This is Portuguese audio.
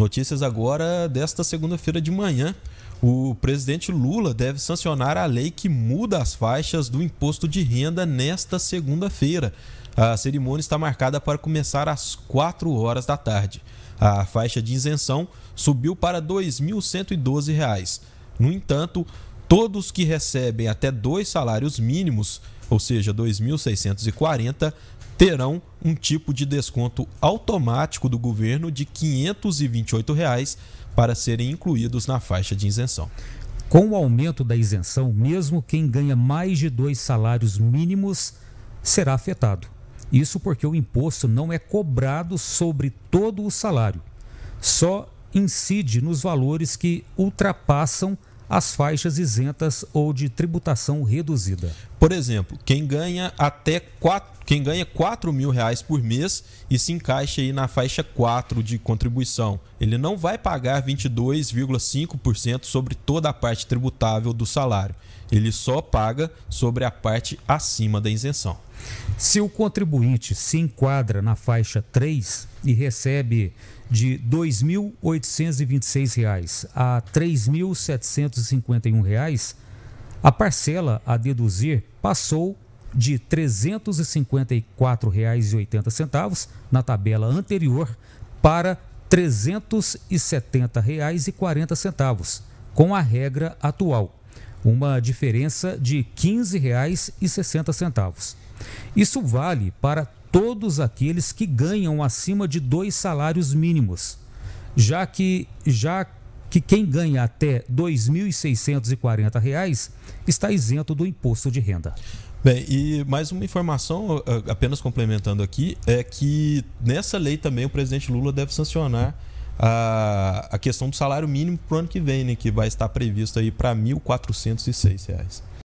Notícias agora desta segunda-feira de manhã. O presidente Lula deve sancionar a lei que muda as faixas do imposto de renda nesta segunda-feira. A cerimônia está marcada para começar às 4 horas da tarde. A faixa de isenção subiu para R$ 2.112. No entanto, Todos que recebem até dois salários mínimos, ou seja, 2.640, terão um tipo de desconto automático do governo de R$ 528 reais para serem incluídos na faixa de isenção. Com o aumento da isenção, mesmo quem ganha mais de dois salários mínimos será afetado. Isso porque o imposto não é cobrado sobre todo o salário, só incide nos valores que ultrapassam as faixas isentas ou de tributação reduzida. Por exemplo, quem ganha até 4, quem ganha 4 mil reais por mês e se encaixa aí na faixa 4 de contribuição, ele não vai pagar 22,5% sobre toda a parte tributável do salário. Ele só paga sobre a parte acima da isenção. Se o contribuinte se enquadra na faixa 3 e recebe de R$ 2.826 a R$ 3.751, a parcela a deduzir passou de R$ 354,80 na tabela anterior para R$ 370,40, com a regra atual, uma diferença de R$ 15,60. Isso vale para todos aqueles que ganham acima de dois salários mínimos, já que já que quem ganha até R$ reais está isento do imposto de renda. Bem, e mais uma informação, ah, ah, apenas complementando aqui, é que nessa lei também o presidente Lula deve sancionar a, a, questão do salário mínimo para o ano que vem, né, que vai estar previsto aí para R$ 1.406.